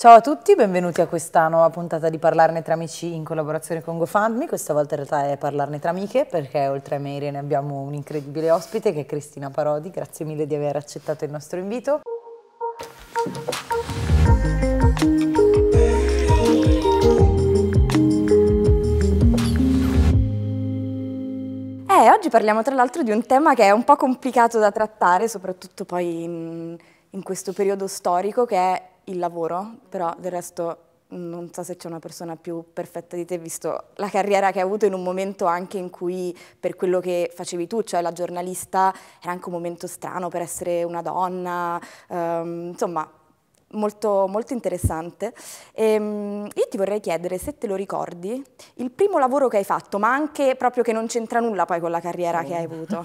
Ciao a tutti, benvenuti a questa nuova puntata di Parlarne tra amici in collaborazione con GoFundMe. Questa volta in realtà è Parlarne tra amiche perché oltre a me ne abbiamo un incredibile ospite che è Cristina Parodi. Grazie mille di aver accettato il nostro invito. Eh, oggi parliamo tra l'altro di un tema che è un po' complicato da trattare, soprattutto poi in, in questo periodo storico che è il lavoro, però del resto non so se c'è una persona più perfetta di te, visto la carriera che hai avuto in un momento anche in cui per quello che facevi tu, cioè la giornalista, era anche un momento strano per essere una donna, um, insomma molto, molto interessante. Ehm, io ti vorrei chiedere se te lo ricordi, il primo lavoro che hai fatto, ma anche proprio che non c'entra nulla poi con la carriera sì. che hai avuto.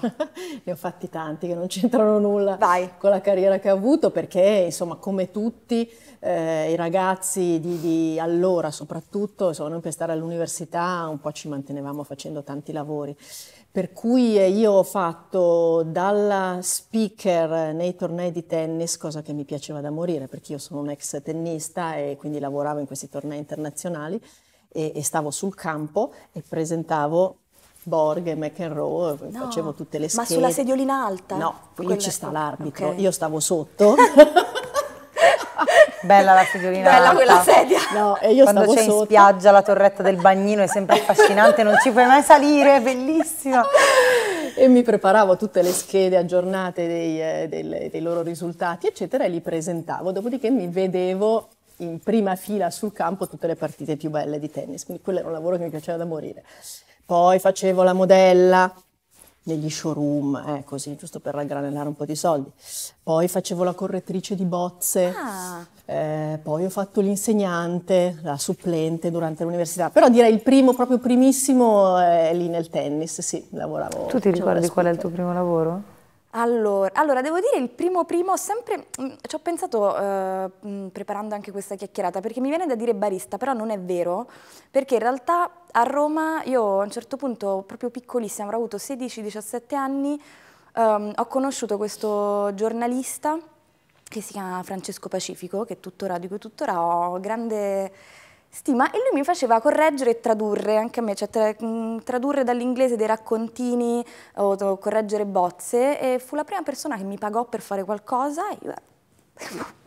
ne ho fatti tanti che non c'entrano nulla Vai. con la carriera che ho avuto, perché insomma come tutti eh, i ragazzi di, di allora soprattutto, insomma, noi per stare all'università un po' ci mantenevamo facendo tanti lavori per cui eh, io ho fatto dalla speaker nei tornei di tennis, cosa che mi piaceva da morire perché io sono un ex tennista e quindi lavoravo in questi tornei internazionali e, e stavo sul campo e presentavo Borg e McEnroe, no, facevo tutte le schede. Ma sulla sediolina alta? No, qui ci sta l'arbitro, okay. io stavo sotto Bella la sediolina. Bella alta. quella sedia. No, e io Quando c'è sotto. in spiaggia la torretta del bagnino è sempre affascinante, non ci puoi mai salire, è bellissima. E mi preparavo tutte le schede aggiornate dei, eh, dei, dei loro risultati, eccetera, e li presentavo. Dopodiché mi vedevo in prima fila sul campo tutte le partite più belle di tennis. Quindi quello era un lavoro che mi piaceva da morire. Poi facevo la modella, negli showroom, eh, così, giusto per raggranellare un po' di soldi. Poi facevo la correttrice di bozze, ah. eh, poi ho fatto l'insegnante, la supplente durante l'università, però direi il primo, proprio primissimo, eh, è lì nel tennis, sì, lavoravo. Tu ti ricordi qual è il tuo primo lavoro? Allora, allora, devo dire il primo primo, sempre mh, mm, ci ho pensato eh, mh, mm, preparando anche questa chiacchierata, perché mi viene da dire barista, però non è vero, perché in realtà a Roma io a un certo punto, proprio piccolissima, avrò avuto 16-17 anni, ehm, ho conosciuto questo giornalista che si chiama Francesco Pacifico, che tuttora, di cui tuttora ho grande stima e lui mi faceva correggere e tradurre, anche a me, cioè tra, mm, tradurre dall'inglese dei raccontini o, o, correggere bozze e fu la prima persona che mi pagò per fare qualcosa e io...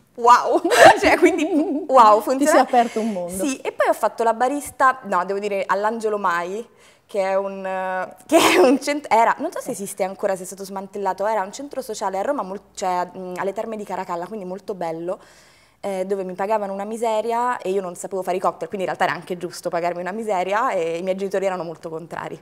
Wow, cioè quindi wow, funziona. Ti si è aperto un mondo. Sì, e poi ho fatto la barista, no, devo dire all'Angelo Mai, che è un, che è un centro, era, non so se esiste ancora, se è stato smantellato, era un centro sociale a Roma, cioè mm, alle Terme di Caracalla, quindi molto bello eh, dove mi pagavano una miseria e io non sapevo fare i cocktail, quindi in realtà era anche giusto pagarmi una miseria e i miei genitori erano molto contrari.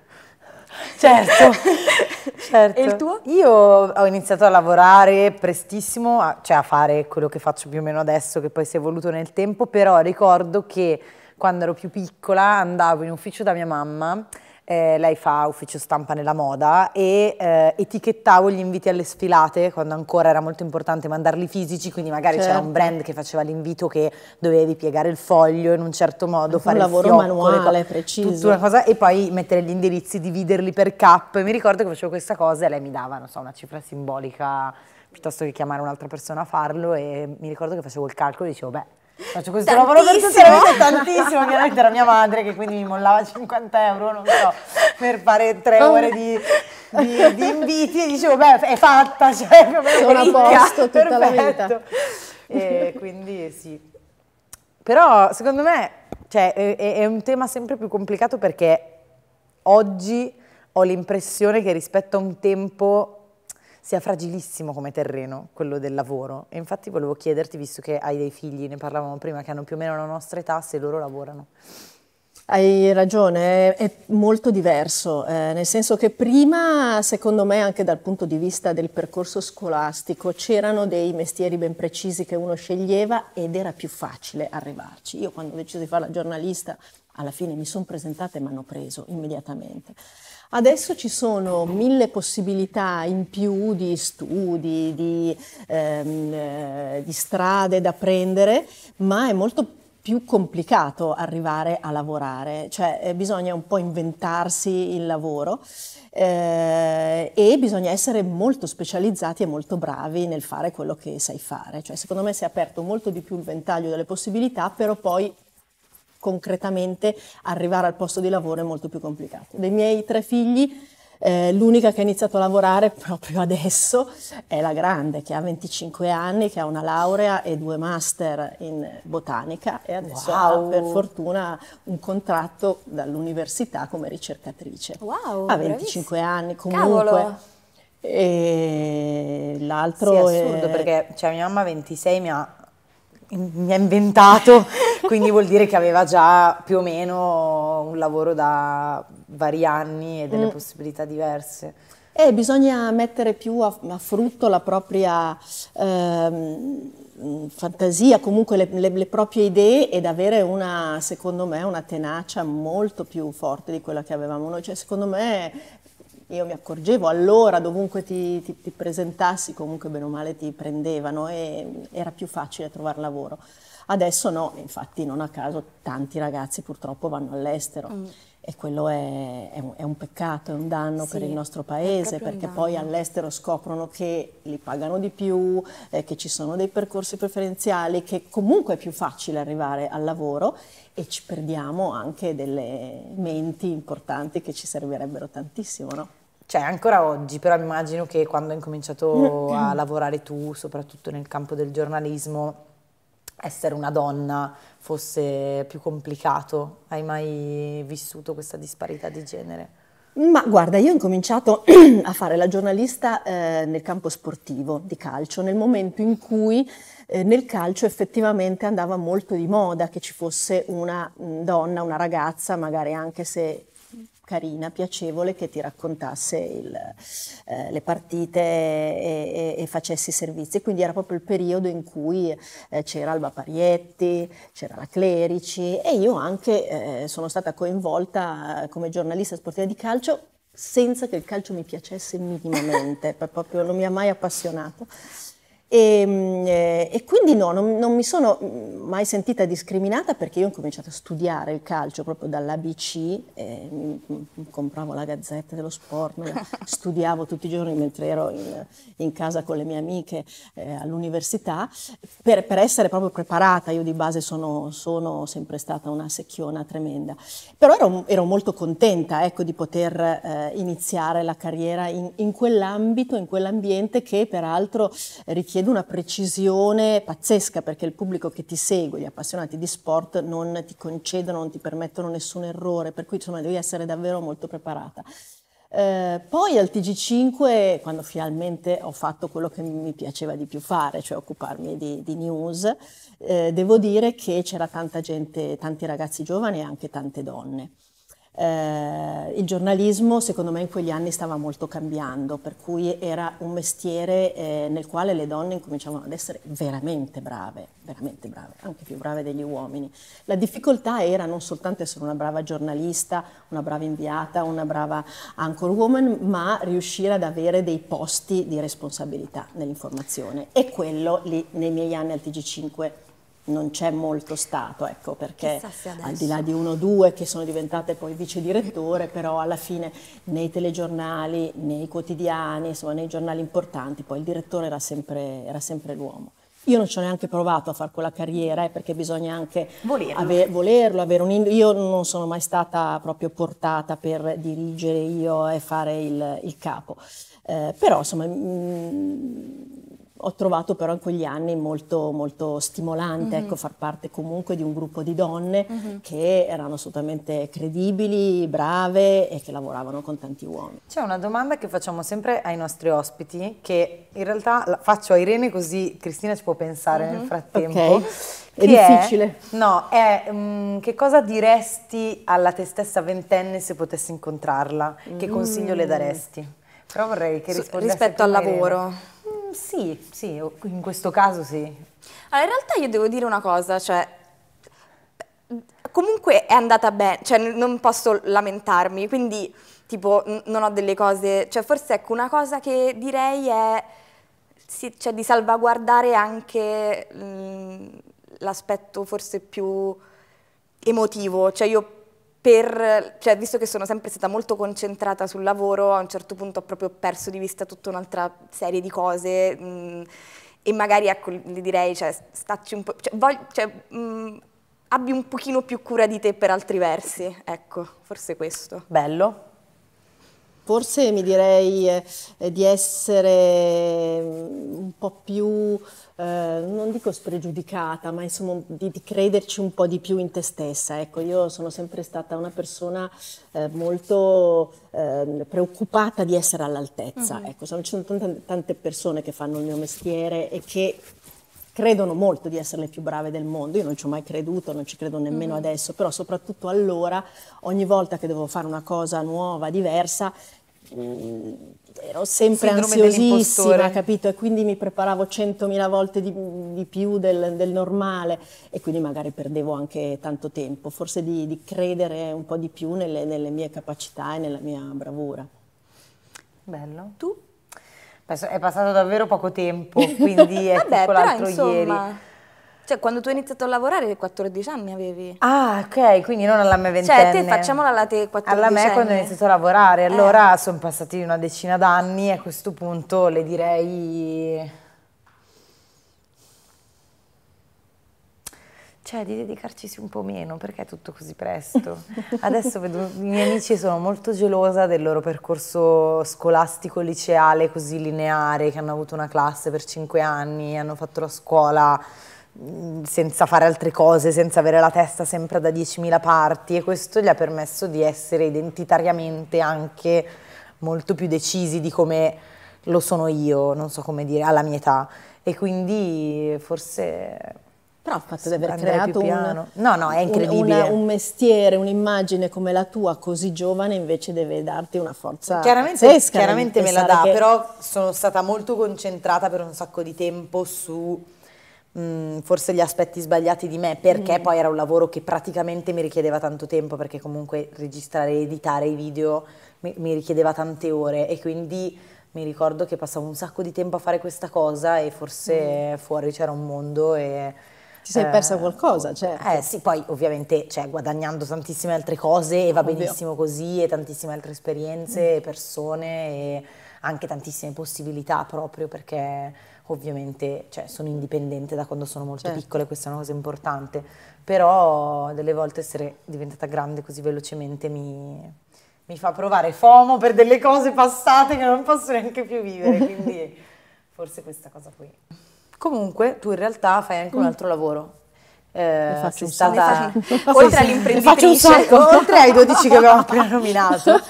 Certo, certo. E il tuo? Io ho iniziato a lavorare prestissimo, a, cioè a fare quello che faccio più o meno adesso, che poi si è evoluto nel tempo, però ricordo che quando ero più piccola andavo in ufficio da mia mamma eh, lei fa ufficio stampa nella moda e eh, etichettavo gli inviti alle sfilate quando ancora era molto importante mandarli fisici, quindi magari c'era un certo. brand che faceva l'invito che dovevi piegare il foglio in un certo modo, un fare un lavoro fiocco, manuale preciso. una Cosa, e poi mettere gli indirizzi, dividerli per cap. Mi ricordo che facevo questa cosa e lei mi dava, so, una cifra simbolica piuttosto che chiamare un'altra persona a farlo e mi ricordo che facevo il calcolo e dicevo, beh, Faccio questo lavoro per tutta la vita, tantissimo. Ovviamente era mia madre che quindi mi mollava 50 euro, non so, per fare tre ah. ore di, di, di inviti e dicevo, beh, è fatta, cioè, sono a posto tutta perfetto. la vita. E quindi sì. Però secondo me cioè, è, è un tema sempre più complicato perché oggi ho l'impressione che rispetto a un tempo sia fragilissimo come terreno, quello del lavoro. E infatti volevo chiederti, visto che hai dei figli, ne parlavamo prima, che hanno più o meno la nostra età, se loro lavorano. Hai ragione, è molto diverso, eh, nel senso che prima, secondo me, anche dal punto di vista del percorso scolastico, c'erano dei mestieri ben precisi che uno sceglieva ed era più facile arrivarci. Io quando ho deciso di fare la giornalista, alla fine mi sono presentata e mi hanno preso immediatamente. Adesso ci sono mille possibilità in più di studi, di, ehm, eh, di strade da prendere, ma è molto più complicato arrivare a lavorare, cioè eh, bisogna un po' inventarsi il lavoro eh, e bisogna essere molto specializzati e molto bravi nel fare quello che sai fare, cioè secondo me si è aperto molto di più il ventaglio delle possibilità, però poi concretamente arrivare al posto di lavoro è molto più complicato. Dei miei tre figli, eh, l'unica che ha iniziato a lavorare proprio adesso è la grande, che ha 25 anni, che ha una laurea e due master in botanica e adesso wow. ha per fortuna un contratto dall'università come ricercatrice. Wow, ha 25 bravissima. anni comunque. Cavolo. E l'altro sì, è assurdo è... perché cioè, mia mamma 26 mi ha mi ha inventato quindi vuol dire che aveva già più o meno un lavoro da vari anni e delle mm. possibilità diverse. E bisogna mettere più a, a frutto la propria ehm, fantasia, comunque le, le, le, proprie idee ed avere una, secondo me, una tenacia molto più forte di quella che avevamo noi. Cioè, secondo me io mi accorgevo allora, dovunque ti, ti, ti presentassi, comunque bene o male ti prendevano e era più facile trovare lavoro. Adesso no, infatti non a caso tanti ragazzi purtroppo vanno all'estero. Mm. E quello è, è, un, è, un, peccato, è un danno sì, per il nostro paese, perché poi all'estero scoprono che li pagano di più, eh, che ci sono dei percorsi preferenziali, che comunque è più facile arrivare al lavoro e ci perdiamo anche delle menti importanti che ci servirebbero tantissimo. No? Cioè, ancora oggi, però immagino che quando hai cominciato a lavorare tu, soprattutto nel campo del giornalismo, essere una donna fosse più complicato? Hai mai vissuto questa disparità di genere? Ma guarda, io ho incominciato a fare la giornalista eh, nel campo sportivo di calcio, nel momento in cui eh, nel calcio effettivamente andava molto di moda che ci fosse una mm, donna, una ragazza, magari anche se carina, piacevole, che ti raccontasse il, eh, le partite e, e, e, facessi servizi. Quindi era proprio il periodo in cui eh, c'era Alba Parietti, c'era la Clerici e io anche eh, sono stata coinvolta eh, come giornalista sportiva di calcio senza che il calcio mi piacesse minimamente, proprio non mi ha mai appassionato. E, ehm, eh, e quindi no, non, non, mi sono mai sentita discriminata perché io ho cominciato a studiare il calcio proprio dall'ABC, eh, compravo la gazzetta dello sport, studiavo tutti i giorni mentre ero in, in casa con le mie amiche eh, all'università, per, per, essere proprio preparata, io di base sono, sono sempre stata una secchiona tremenda, però ero, ero molto contenta ecco, di poter eh, iniziare la carriera in, in quell'ambito, in quell'ambiente che peraltro richiede richiede una precisione pazzesca perché il pubblico che ti segue, gli appassionati di sport, non ti concedono, non ti permettono nessun errore, per cui insomma devi essere davvero molto preparata. Eh, poi al TG5, quando finalmente ho fatto quello che mi piaceva di più fare, cioè occuparmi di, di news, eh, devo dire che c'era tanta gente, tanti ragazzi giovani e anche tante donne. Eh, il giornalismo secondo me in quegli anni stava molto cambiando, per cui era un mestiere eh, nel quale le donne incominciavano ad essere veramente brave, veramente brave, anche più brave degli uomini. La difficoltà era non soltanto essere una brava giornalista, una brava inviata, una brava anchor woman, ma riuscire ad avere dei posti di responsabilità nell'informazione e quello lì nei miei anni al TG5 non c'è molto stato, ecco, perché al di là di uno o due che sono diventate poi vice direttore, però alla fine nei telegiornali, nei quotidiani, insomma nei giornali importanti, poi il direttore era sempre, era sempre l'uomo. Io non ci ho neanche provato a fare quella carriera eh, perché bisogna anche volerlo. Aver, volerlo avere un io non sono mai stata proprio portata per dirigere io e fare il, il capo. Eh, però insomma mh, mm, ho trovato però in quegli anni molto, molto stimolante mm-hmm. ecco, far parte comunque di un gruppo di donne mm-hmm. che erano assolutamente credibili, brave e che lavoravano con tanti uomini. C'è una domanda che facciamo sempre ai nostri ospiti, che in realtà la faccio a Irene così Cristina ci può pensare mm-hmm. nel mhm. frattempo. Okay. È difficile. È, no, è mh, mm, che cosa diresti alla te stessa ventenne se potessi incontrarla? Che mm. consiglio le daresti? Però vorrei che rispondesse. Rispetto al lavoro. Sì, sì, in questo caso sì. Allora, in realtà io devo dire una cosa, cioè comunque è andata bene, cioè non posso lamentarmi, quindi tipo non ho delle cose, cioè forse ecco una cosa che direi è sì, cioè, di salvaguardare anche mhmm, l'aspetto forse più emotivo, cioè io per, cioè, visto che sono sempre stata molto concentrata sul lavoro, a un certo punto ho proprio perso di vista tutta un'altra serie di cose mh, mm, e magari ecco, le direi, cioè, stacci un po', cioè, voglio, cioè, mh, mm, abbi un pochino più cura di te per altri versi, ecco, forse questo. Bello, Forse mi direi eh, di essere mm, un po' più, eh, non dico spregiudicata, ma insomma di, di, crederci un po' di più in te stessa. Ecco, io sono sempre stata una persona eh, molto ehm, preoccupata di essere all'altezza. Mm-hmm. Ecco, sono, ci sono tante, tante persone che fanno il mio mestiere e che credono molto di essere le più brave del mondo, io non ci ho mai creduto, non ci credo nemmeno mm-hmm. adesso, però soprattutto allora, ogni volta che dovevo fare una cosa nuova, diversa, mh, mm, ero sempre Sindrome ansiosissima, eh. capito? E quindi mi preparavo centomila volte di, di più del, del, normale e quindi magari perdevo anche tanto tempo, forse di, di credere un po' di più nelle, nelle mie capacità e nella mia bravura. Bello. Tu è passato davvero poco tempo, quindi è Vabbè, tutto l'altro ieri. Cioè, quando tu hai iniziato a lavorare, 14 anni avevi. Ah, ok, quindi non alla me 20 Cioè, te facciamola alla te 14 Alla me quando ho iniziato a lavorare, eh. allora eh. sono passati una decina d'anni e a questo punto le direi cioè di dedicarcisi un po' meno, perché è tutto così presto? Adesso vedo i miei amici sono molto gelosa del loro percorso scolastico liceale così lineare, che hanno avuto una classe per cinque anni, hanno fatto la scuola mm, senza fare altre cose, senza avere la testa sempre da 10.000 parti e questo gli ha permesso di essere identitariamente anche molto più decisi di come lo sono io, non so come dire, alla mia età e quindi forse però il fatto di aver creato un, no, no, è un, un, mestiere, un'immagine come la tua, così giovane, invece deve darti una forza Chiaramente, chiaramente me la dà, che... però sono stata molto concentrata per un sacco di tempo su mh, mm, forse gli aspetti sbagliati di me, perché mm. poi era un lavoro che praticamente mi richiedeva tanto tempo, perché comunque registrare e editare i video mi, mi richiedeva tante ore e quindi mi ricordo che passavo un sacco di tempo a fare questa cosa e forse mm. fuori c'era un mondo e ti sei persa eh, qualcosa, boh. certo. Eh sì, poi ovviamente cioè, guadagnando tantissime altre cose e va Ovvio. benissimo così e tantissime altre esperienze, mm. persone e anche tantissime possibilità proprio perché ovviamente cioè, sono indipendente da quando sono molto certo. piccola e questa è una cosa importante, però delle volte essere diventata grande così velocemente mi, mi fa provare FOMO per delle cose passate che non posso neanche più vivere, quindi forse questa cosa qui. Comunque tu in realtà fai anche un mm. altro lavoro. Eh, faccio stata... oltre all'imprenditrice, oltre ai 12 che abbiamo appena nominato,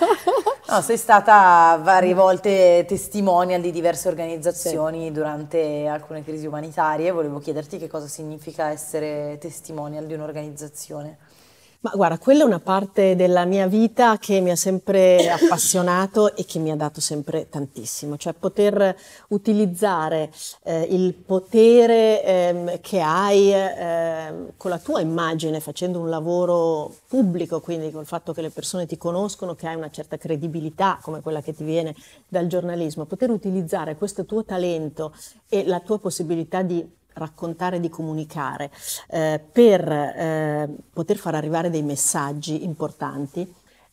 no, sei stata varie mm. volte testimonial di diverse organizzazioni sì. durante alcune crisi umanitarie. Volevo chiederti che cosa significa essere testimonial di un'organizzazione. Ma guarda, quella è una parte della mia vita che mi ha sempre appassionato e che mi ha dato sempre tantissimo, cioè poter utilizzare eh, il potere eh, che hai eh, con la tua immagine, facendo un lavoro pubblico, quindi col fatto che le persone ti conoscono, che hai una certa credibilità come quella che ti viene dal giornalismo, poter utilizzare questo tuo talento e la tua possibilità di raccontare, di comunicare, eh, per eh, poter far arrivare dei messaggi importanti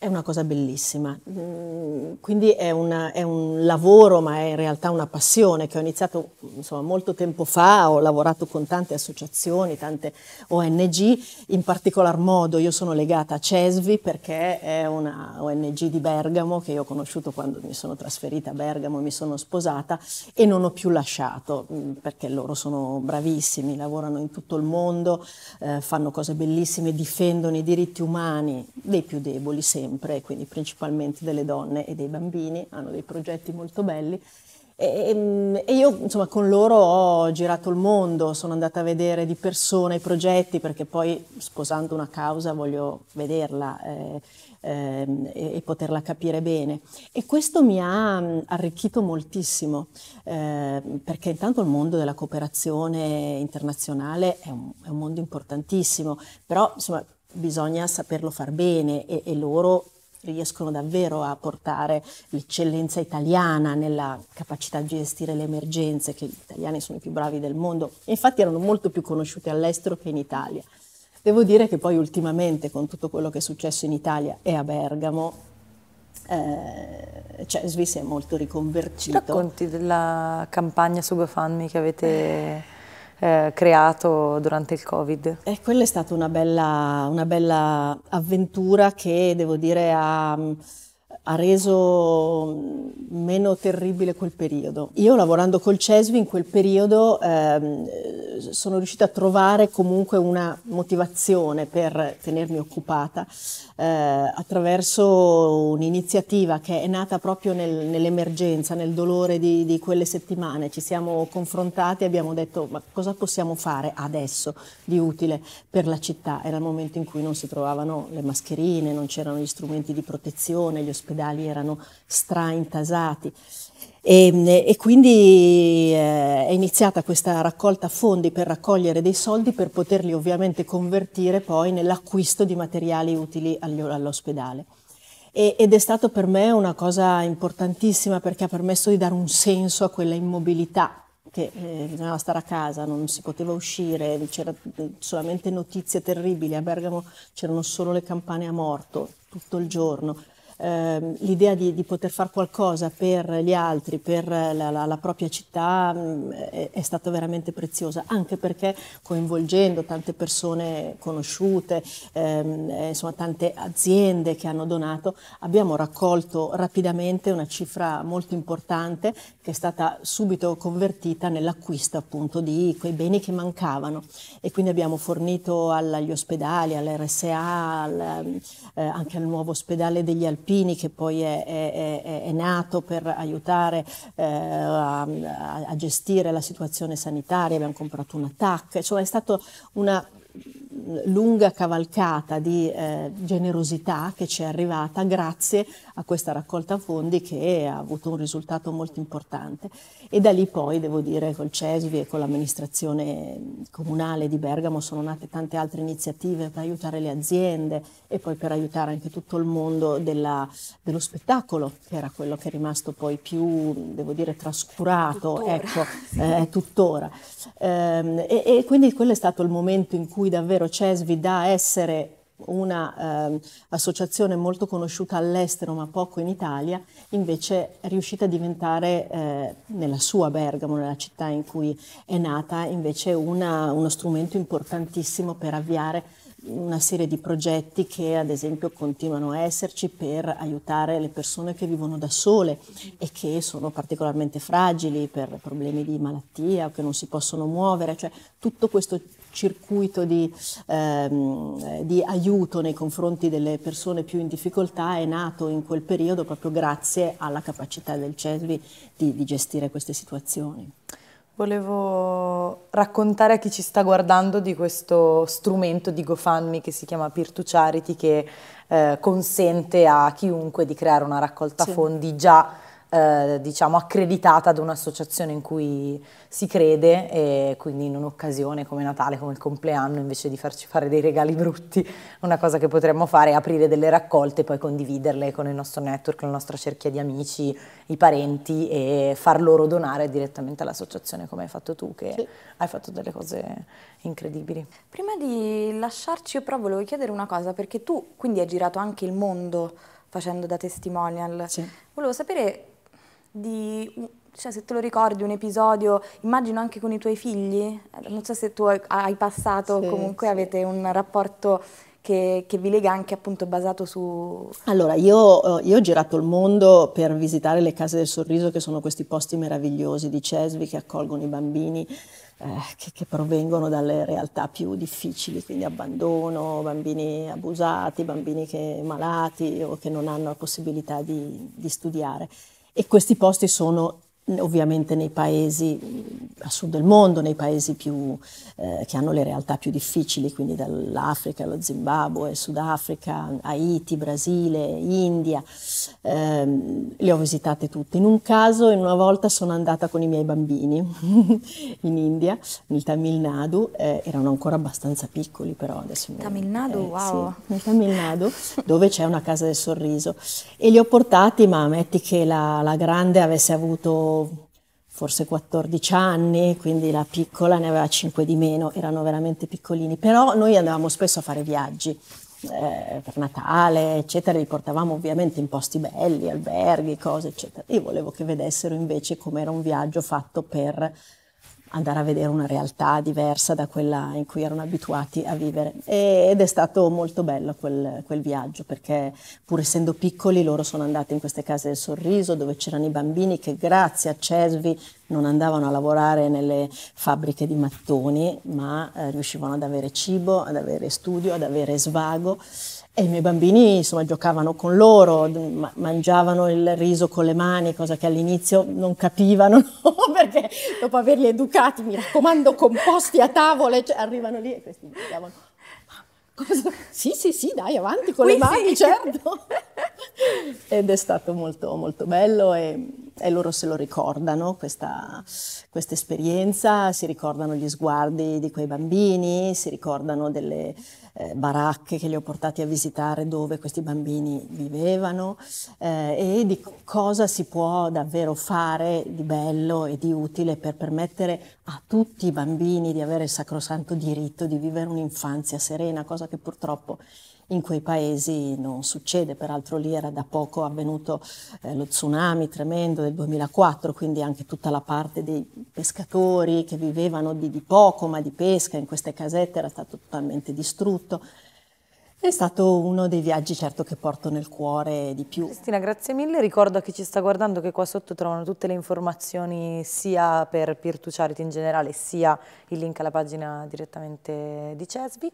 è una cosa bellissima, mm, quindi è, una, è, un lavoro ma è in realtà una passione che ho iniziato insomma, molto tempo fa, ho lavorato con tante associazioni, tante ONG, in particolar modo io sono legata a CESVI perché è una ONG di Bergamo che io ho conosciuto quando mi sono trasferita a Bergamo, mi sono sposata e non ho più lasciato mm, perché loro sono bravissimi, lavorano in tutto il mondo, eh, fanno cose bellissime, difendono i diritti umani dei più deboli sempre sempre, quindi principalmente delle donne e dei bambini, hanno dei progetti molto belli. E, ehm, e, io insomma con loro ho girato il mondo, sono andata a vedere di persona i progetti perché poi sposando una causa voglio vederla eh, eh, e, poterla capire bene. E questo mi ha mm, arricchito moltissimo eh, perché intanto il mondo della cooperazione internazionale è un, è un mondo importantissimo, però insomma bisogna saperlo far bene e, e loro riescono davvero a portare l'eccellenza italiana nella capacità di gestire le emergenze, che gli italiani sono i più bravi del mondo, infatti erano molto più conosciuti all'estero che in Italia. Devo dire che poi ultimamente con tutto quello che è successo in Italia e a Bergamo, eh, cioè si è molto riconvertito. Ci racconti della campagna SubafundMe che avete eh, creato durante il Covid. E quella è stata una bella, una bella avventura che devo dire ha ha reso meno terribile quel periodo. Io lavorando col CESVI in quel periodo ehm, sono riuscita a trovare comunque una motivazione per tenermi occupata eh, attraverso un'iniziativa che è nata proprio nel, nell'emergenza, nel dolore di, di, quelle settimane. Ci siamo confrontati e abbiamo detto ma cosa possiamo fare adesso di utile per la città? Era il momento in cui non si trovavano le mascherine, non c'erano gli strumenti di protezione, gli ospedali ospedali erano straintasati. E, ehm, e, quindi eh, è iniziata questa raccolta fondi per raccogliere dei soldi per poterli ovviamente convertire poi nell'acquisto di materiali utili all'ospedale. ed è stato per me una cosa importantissima perché ha permesso di dare un senso a quella immobilità che eh, bisognava stare a casa, non si poteva uscire, c'erano eh, solamente notizie terribili, a Bergamo c'erano solo le campane a morto tutto il giorno eh, l'idea di, di, poter fare qualcosa per gli altri, per la, la, la propria città mm, è, è, stata veramente preziosa, anche perché coinvolgendo tante persone conosciute, ehm, eh, insomma tante aziende che hanno donato, abbiamo raccolto rapidamente una cifra molto importante che è stata subito convertita nell'acquisto appunto di quei beni che mancavano e quindi abbiamo fornito agli ospedali, all'RSA, al, ehm, eh, anche al nuovo ospedale degli Alpini, Alpini che poi è, è, è, è nato per aiutare eh, a, a, gestire la situazione sanitaria, abbiamo comprato un TAC, insomma cioè, è stata una lunga cavalcata di eh, generosità che ci è arrivata grazie a questa raccolta fondi che ha avuto un risultato molto importante e da lì poi devo dire col CESVI e con l'amministrazione comunale di Bergamo sono nate tante altre iniziative per aiutare le aziende e poi per aiutare anche tutto il mondo della, dello spettacolo che era quello che è rimasto poi più devo dire trascurato tuttora. ecco eh, tuttora ehm, e, e quindi quello è stato il momento in cui davvero CESVI da essere una eh, molto conosciuta all'estero ma poco in Italia, invece è riuscita a diventare eh, nella sua Bergamo, nella città in cui è nata, invece una, uno strumento importantissimo per avviare una serie di progetti che ad esempio continuano a esserci per aiutare le persone che vivono da sole e che sono particolarmente fragili per problemi di malattia o che non si possono muovere, cioè tutto questo circuito di, ehm, di, aiuto nei confronti delle persone più in difficoltà è nato in quel periodo proprio grazie alla capacità del CESVI di, di gestire queste situazioni. Volevo raccontare a chi ci sta guardando di questo strumento di GoFundMe che si chiama Peer to Charity che eh, consente a chiunque di creare una raccolta sì. fondi già eh, diciamo accreditata ad un'associazione in cui si crede e quindi in un'occasione come Natale, come il compleanno, invece di farci fare dei regali brutti, una cosa che potremmo fare è aprire delle raccolte e poi condividerle con il nostro network, la nostra cerchia di amici, i parenti e far loro donare direttamente all'associazione come hai fatto tu che sì. hai fatto delle cose incredibili. Prima di lasciarci io però volevo chiedere una cosa perché tu quindi hai girato anche il mondo facendo da testimonial. Sì. Volevo sapere di, cioè se te lo ricordi, un episodio, immagino anche con i tuoi figli, eh, non so se tu hai passato, sì, comunque sì. avete un rapporto che, che, vi lega anche appunto basato su... Allora, io, eh, io, ho girato il mondo per visitare le case del sorriso, che sono questi posti meravigliosi di Cesvi che accolgono i bambini. Eh, che, che, provengono dalle realtà più difficili, quindi abbandono, bambini abusati, bambini che, malati o che non hanno la possibilità di, di studiare e questi posti sono ovviamente nei paesi mm, a sud del mondo, nei paesi più, eh, che hanno le realtà più difficili, quindi dall'Africa allo Zimbabwe, Sudafrica, Haiti, Brasile, India, eh, le ho visitate tutte. In un caso, in una volta sono andata con i miei bambini in India, nel Tamil Nadu, eh, erano ancora abbastanza piccoli però adesso. Tamil Nadu, eh, wow! Sì, nel Tamil Nadu, dove c'è una casa del sorriso. E li ho portati, ma metti che la, la grande avesse avuto forse 14 anni, quindi la piccola ne aveva 5 di meno, erano veramente piccolini, però noi andavamo spesso a fare viaggi. Eh, per Natale, eccetera, li portavamo ovviamente in posti belli, alberghi, cose, eccetera. Io volevo che vedessero invece com'era un viaggio fatto per andare a vedere una realtà diversa da quella in cui erano abituati a vivere. E, ed è stato molto bello quel, quel, viaggio, perché pur essendo piccoli loro sono andati in queste case del sorriso dove c'erano i bambini che grazie a Cesvi non andavano a lavorare nelle fabbriche di mattoni, ma eh, riuscivano ad avere cibo, ad avere studio, ad avere svago. E i miei bambini insomma giocavano con loro, ma- mangiavano il riso con le mani, cosa che all'inizio non capivano, no? perché dopo averli educati, mi raccomando, composti a tavola, cioè, arrivano lì e questi mi chiamano. Cosa? Sì, sì, sì, dai, avanti con Qui le mani, sì. certo. Ed è stato molto, molto bello e, e loro se lo ricordano, questa, questa esperienza, si ricordano gli sguardi di quei bambini, si ricordano delle, eh, baracche che li ho portati a visitare dove questi bambini vivevano eh, e di cosa si può davvero fare di bello e di utile per permettere a tutti i bambini di avere il sacrosanto diritto di vivere un'infanzia serena, cosa che purtroppo in quei paesi non succede, peraltro lì era da poco avvenuto eh, lo tsunami tremendo del 2004, quindi anche tutta la parte dei pescatori che vivevano di, di poco ma di pesca in queste casette era stato totalmente distrutto. È stato uno dei viaggi certo che porto nel cuore di più. Cristina, grazie mille. Ricordo a chi ci sta guardando che qua sotto trovano tutte le informazioni sia per Peer to Charity in generale, sia il link alla pagina direttamente di Cesvi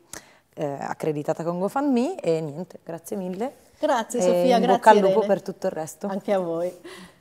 eh, accreditata con GoFundMe e niente, grazie mille. Grazie Sofia, e grazie. Bocca al lupo per tutto il resto. Anche a voi.